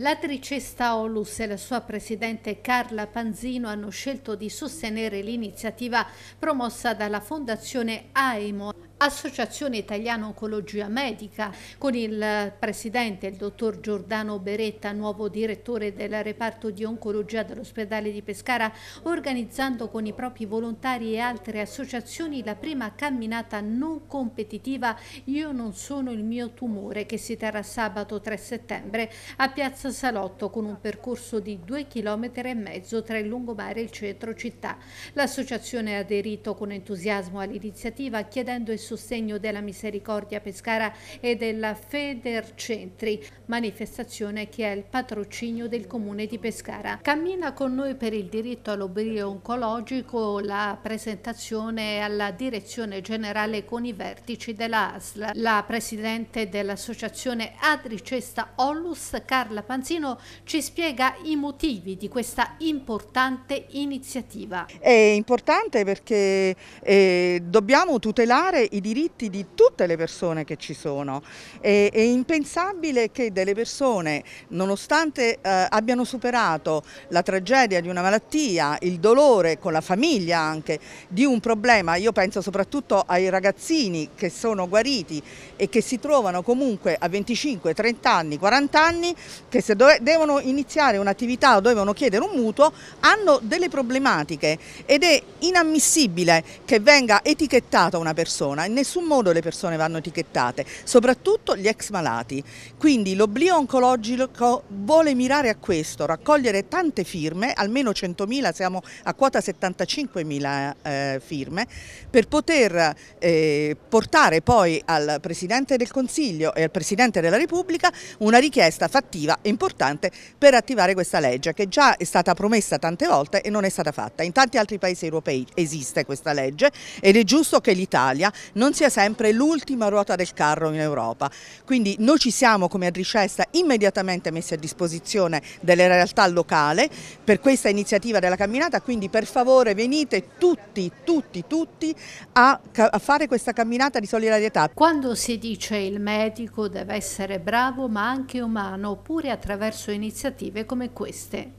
L'attrice Staolus e la sua presidente Carla Panzino hanno scelto di sostenere l'iniziativa promossa dalla Fondazione AEMO Associazione Italiana Oncologia Medica, con il presidente, il dottor Giordano Beretta, nuovo direttore del reparto di oncologia dell'ospedale di Pescara, organizzando con i propri volontari e altre associazioni la prima camminata non competitiva Io non sono il mio tumore, che si terrà sabato 3 settembre a Piazza Salotto con un percorso di due chilometri e mezzo tra il lungomare e il centro città. L'associazione ha aderito con entusiasmo all'iniziativa chiedendo ai sostegno della Misericordia Pescara e della Federcentri, manifestazione che è il patrocinio del Comune di Pescara. Cammina con noi per il diritto all'oblio oncologico la presentazione alla Direzione Generale con i vertici della ASL. La Presidente dell'Associazione Adricesta Ollus, Carla Panzino, ci spiega i motivi di questa importante iniziativa. È importante perché eh, dobbiamo tutelare il diritti di tutte le persone che ci sono. È, è impensabile che delle persone, nonostante eh, abbiano superato la tragedia di una malattia, il dolore con la famiglia anche, di un problema, io penso soprattutto ai ragazzini che sono guariti e che si trovano comunque a 25, 30 anni, 40 anni, che se devono iniziare un'attività o devono chiedere un mutuo, hanno delle problematiche ed è inammissibile che venga etichettata una persona in nessun modo le persone vanno etichettate, soprattutto gli ex malati. Quindi l'oblio oncologico vuole mirare a questo, raccogliere tante firme, almeno 100.000, siamo a quota 75.000 eh, firme, per poter eh, portare poi al Presidente del Consiglio e al Presidente della Repubblica una richiesta fattiva e importante per attivare questa legge che già è stata promessa tante volte e non è stata fatta. In tanti altri paesi europei esiste questa legge ed è giusto che l'Italia non sia sempre l'ultima ruota del carro in Europa. Quindi noi ci siamo come Adricesta immediatamente messi a disposizione delle realtà locali per questa iniziativa della camminata, quindi per favore venite tutti, tutti, tutti a, a fare questa camminata di solidarietà. Quando si dice il medico deve essere bravo ma anche umano, oppure attraverso iniziative come queste?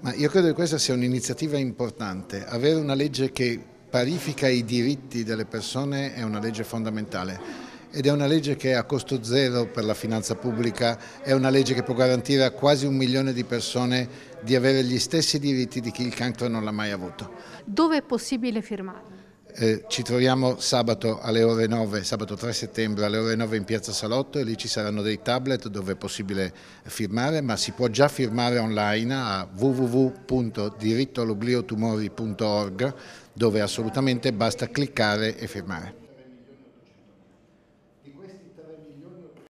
Ma io credo che questa sia un'iniziativa importante, avere una legge che parifica i diritti delle persone è una legge fondamentale ed è una legge che è a costo zero per la finanza pubblica, è una legge che può garantire a quasi un milione di persone di avere gli stessi diritti di chi il cancro non l'ha mai avuto. Dove è possibile firmare? Eh, ci troviamo sabato alle ore 9, sabato 3 settembre alle ore 9 in Piazza Salotto e lì ci saranno dei tablet dove è possibile firmare, ma si può già firmare online a www.dirittoall'obliotumori.org dove assolutamente basta cliccare e firmare.